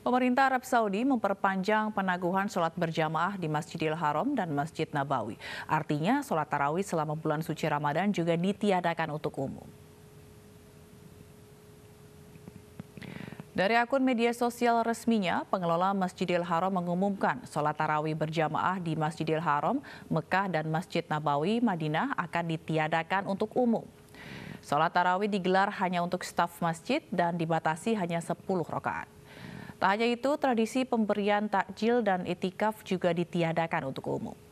Pemerintah Arab Saudi memperpanjang penaguhan sholat berjamaah di Masjidil Haram dan Masjid Nabawi. Artinya, sholat tarawih selama bulan suci Ramadan juga ditiadakan untuk umum. Dari akun media sosial resminya, pengelola Masjidil Haram mengumumkan sholat tarawih berjamaah di Masjidil Haram, Mekah dan Masjid Nabawi, Madinah akan ditiadakan untuk umum. Sholat tarawih digelar hanya untuk staf masjid dan dibatasi hanya 10 rokaat. Tak hanya itu, tradisi pemberian takjil dan itikaf juga ditiadakan untuk umum.